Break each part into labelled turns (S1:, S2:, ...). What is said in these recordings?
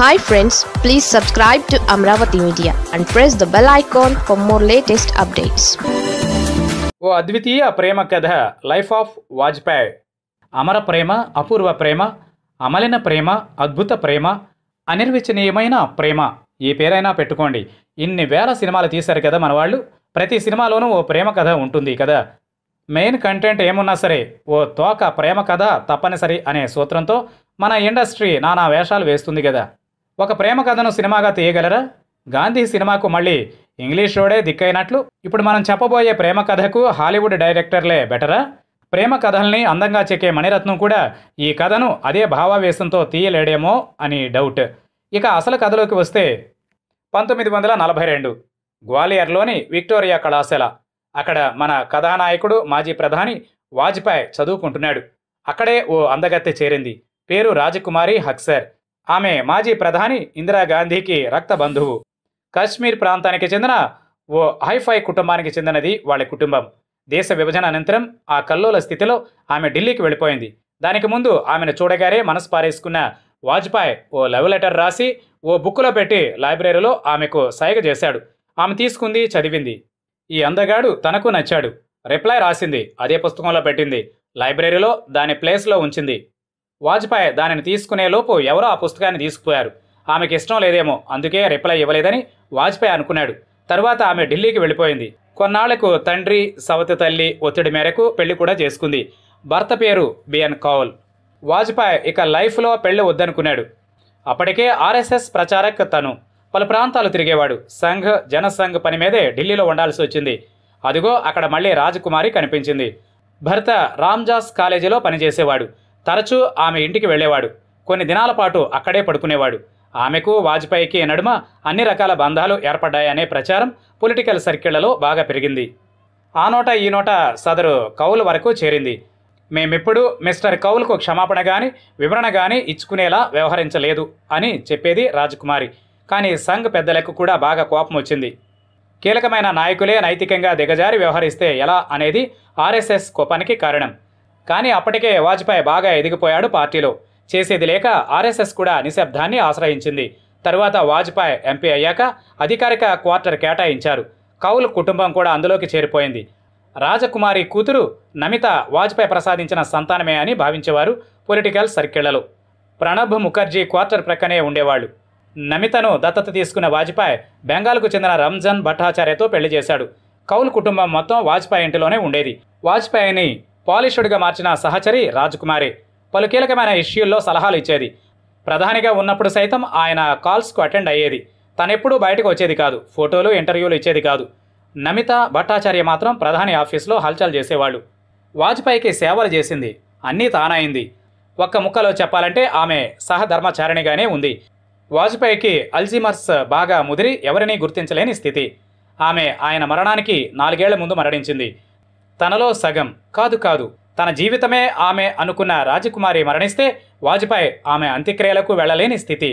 S1: hi friends please subscribe to Amaravati media and press the bell icon for more latest updates ఓ అద్వితీయ ప్రేమ కథ life of Vajpayee అమర ప్రేమ అపూర్వ ప్రేమ అమలిన ప్రేమ అద్భుత ప్రేమ అనిర్వచనీయమైన ప్రేమ ఏ పేరైనా పెట్టుకోండి ఇన్ని వేల సినిమాలు తీశారు కదా మన వాళ్ళు ప్రతి సినిమాలోనూ ఓ ప్రేమ కథ ఉంటుంది కదా మెయిన్ కంటెంట్ ఏమున్నా సరే ఓ తోక ప్రేమ కథ తప్పనిసరి అనే సూత్రంతో మన ఇండస్ట్రీ నానా వేషాలు వేస్తుంది కదా ఒక ప్రేమ కథను సినిమాగా తీయగలరా గాంధీ సినిమాకు మళ్ళీ ఇంగ్లీషోడే దిక్కైనట్లు ఇప్పుడు మనం చెప్పబోయే ప్రేమ కథకు హాలీవుడ్ డైరెక్టర్లే బెటరా ప్రేమ కథల్ని అందంగా చెక్కే మణిరత్నం కూడా ఈ కథను అదే భావావేశంతో తీయలేడేమో అని డౌట్ ఇక అసలు కథలోకి వస్తే పంతొమ్మిది వందల నలభై రెండు గ్వాలియర్లోని విక్టోరియా కళాశాల అక్కడ మన కథానాయకుడు మాజీ ప్రధాని వాజ్పేయి చదువుకుంటున్నాడు అక్కడే ఓ అందగత్తె చేరింది పేరు రాజకుమారి హక్సర్ ఆమె మాజీ ప్రధాని ఇందిరాగాంధీకి రక్త బంధువు కాశ్మీర్ ప్రాంతానికి చెందిన ఓ హైఫై కుటుంబానికి చెందినది వాళ్ళ కుటుంబం దేశ విభజన అనంతరం ఆ కల్లోల స్థితిలో ఆమె ఢిల్లీకి వెళ్ళిపోయింది దానికి ముందు ఆమెను చూడగానే మనసు పారేసుకున్న వాజ్పాయ్ ఓ లవ్ లెటర్ రాసి ఓ బుక్కులో పెట్టి లైబ్రరీలో ఆమెకు సైగ చేశాడు ఆమె తీసుకుంది చదివింది ఈ అందగాడు తనకు నచ్చాడు రిప్లై రాసింది అదే పుస్తకంలో పెట్టింది లైబ్రరీలో దాని ప్లేస్లో ఉంచింది వాజ్పేయి దానిని తీసుకునేలోపు ఎవరో ఆ పుస్తకాన్ని తీసుకుపోయారు ఆమెకి ఇష్టం లేదేమో అందుకే రిప్లై ఇవ్వలేదని వాజ్పేయి అనుకున్నాడు తర్వాత ఆమె ఢిల్లీకి వెళ్ళిపోయింది కొన్నాళ్లకు తండ్రి సవతి తల్లి ఒత్తిడి మేరకు పెళ్లి కూడా చేసుకుంది భర్త పేరు బిఎన్ కౌల్ వాజ్పేయి ఇక లైఫ్లో పెళ్లి వద్దనుకున్నాడు అప్పటికే ఆర్ఎస్ఎస్ ప్రచారక్ తను పలు ప్రాంతాలు తిరిగేవాడు సంఘ్ జనసంఘ్ పని మీదే ఢిల్లీలో ఉండాల్సి వచ్చింది అదిగో అక్కడ మళ్ళీ రాజకుమారి కనిపించింది భర్త రామ్జాస్ కాలేజీలో పనిచేసేవాడు తరచూ ఆమె ఇంటికి వెళ్ళేవాడు కొన్ని దినాల పాటు అక్కడే పడుకునేవాడు ఆమెకు వాజ్పేయికి నడుమ అన్ని రకాల బంధాలు ఏర్పడ్డాయనే ప్రచారం పొలిటికల్ సర్కిళ్లలో బాగా పెరిగింది ఆ నోట ఈ నోట సదరు కౌలు వరకు చేరింది మేమెప్పుడు మిస్టర్ కౌల్కు క్షమాపణ కానీ వివరణ కానీ ఇచ్చుకునేలా వ్యవహరించలేదు అని చెప్పేది రాజకుమారి కానీ సంఘ్ పెద్దలకు కూడా బాగా కోపం వచ్చింది కీలకమైన నాయకులే నైతికంగా దిగజారి వ్యవహరిస్తే ఎలా అనేది ఆర్ఎస్ఎస్ కోపానికి కారణం కానీ అప్పటికే వాజ్పేయి బాగా ఎదిగిపోయాడు పార్టీలో చేసేది లేక ఆర్ఎస్ఎస్ కూడా నిశ్శబ్దాన్ని ఆశ్రయించింది తరువాత వాజ్పేయి ఎంపీ అయ్యాక అధికారిక క్వార్టర్ కేటాయించారు కౌల్ కుటుంబం కూడా అందులోకి చేరిపోయింది రాజకుమారి కూతురు నమిత వాజ్పేయి ప్రసాదించిన సంతానమే అని భావించేవారు పొలిటికల్ సర్కిళ్లలో ప్రణబ్ ముఖర్జీ క్వార్టర్ ప్రక్కనే ఉండేవాళ్లు నమితను దత్తత తీసుకున్న వాజ్పేయి బెంగాల్కు చెందిన రంజాన్ భట్టాచార్యతో పెళ్లి చేశాడు కౌల్ కుటుంబం మొత్తం వాజ్పేయి ఇంటిలోనే ఉండేది వాజ్పేయిని పాలిష్డ్గా మార్చిన సహచరి రాజ్కుమారి పలు కీలకమైన ఇష్యూల్లో సలహాలు ఇచ్చేది ప్రధానిగా ఉన్నప్పుడు సైతం ఆయన కాల్స్కు అటెండ్ అయ్యేది తనెప్పుడూ బయటకు వచ్చేది కాదు ఫోటోలు ఇంటర్వ్యూలు ఇచ్చేది కాదు నమిత భట్టాచార్య మాత్రం ప్రధాని ఆఫీస్లో హల్చల్ చేసేవాళ్ళు వాజ్పేయికి సేవలు చేసింది అన్నీ తానైంది ఒక్క ముక్కలో చెప్పాలంటే ఆమె సహధర్మచారిణిగానే ఉంది వాజ్పేయికి అల్జీమర్స్ బాగా ముదిరి ఎవరినీ గుర్తించలేని స్థితి ఆమె ఆయన మరణానికి నాలుగేళ్ల ముందు మరణించింది తనలో సగం కాదు కాదు తన జీవితమే ఆమె అనుకున్న రాజకుమారి మరణిస్తే వాజ్పేయి ఆమె అంత్యక్రియలకు వెళ్ళలేని స్థితి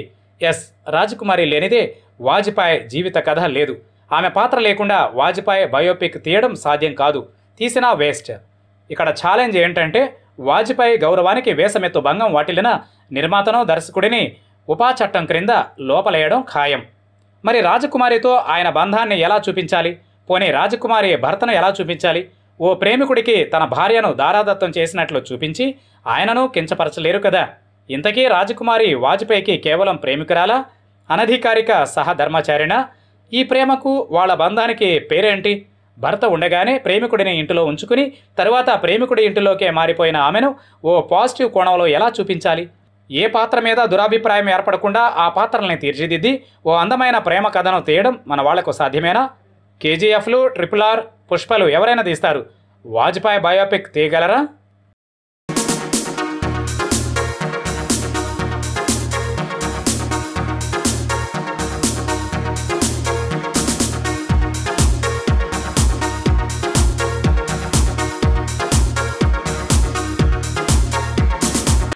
S1: ఎస్ రాజకుమారి లేనిదే వాజ్పేయి జీవిత కథ లేదు ఆమె పాత్ర లేకుండా వాజ్పేయి బయోపిక్ తీయడం సాధ్యం కాదు తీసినా వేస్ట్ ఇక్కడ ఛాలెంజ్ ఏంటంటే వాజ్పేయి గౌరవానికి వేసమెత్తు భంగం వాటిల్లిన నిర్మాతను దర్శకుడిని ఉపాచట్టం క్రింద లోపలేయడం ఖాయం మరి రాజకుమారితో ఆయన బంధాన్ని ఎలా చూపించాలి పోనీ రాజకుమారి భర్తను ఎలా చూపించాలి ఓ ప్రేమికుడికి తన భార్యను దారాదత్తం చేసినట్లు చూపించి ఆయనను కించపరచలేరు కదా ఇంతకీ రాజకుమారి వాజ్పేయికి కేవలం ప్రేమికురాలా అనధికారిక సహధర్మచారిణ ఈ ప్రేమకు వాళ్ళ బంధానికి పేరేంటి భర్త ఉండగానే ప్రేమికుడిని ఇంటిలో ఉంచుకుని తరువాత ప్రేమికుడి ఇంటిలోకే మారిపోయిన ఆమెను ఓ పాజిటివ్ కోణంలో ఎలా చూపించాలి ఏ పాత్ర మీద దురాభిప్రాయం ఏర్పడకుండా ఆ పాత్రల్ని తీర్చిదిద్ది ఓ అందమైన ప్రేమ కథను తీయడం మన వాళ్లకు సాధ్యమేనా కేజీఎఫ్లు ట్రిపుల్ ఆర్ పుష్పలు ఎవరైనా తీస్తారు వాజ్పేయి బయోపిక్ తీయగలరా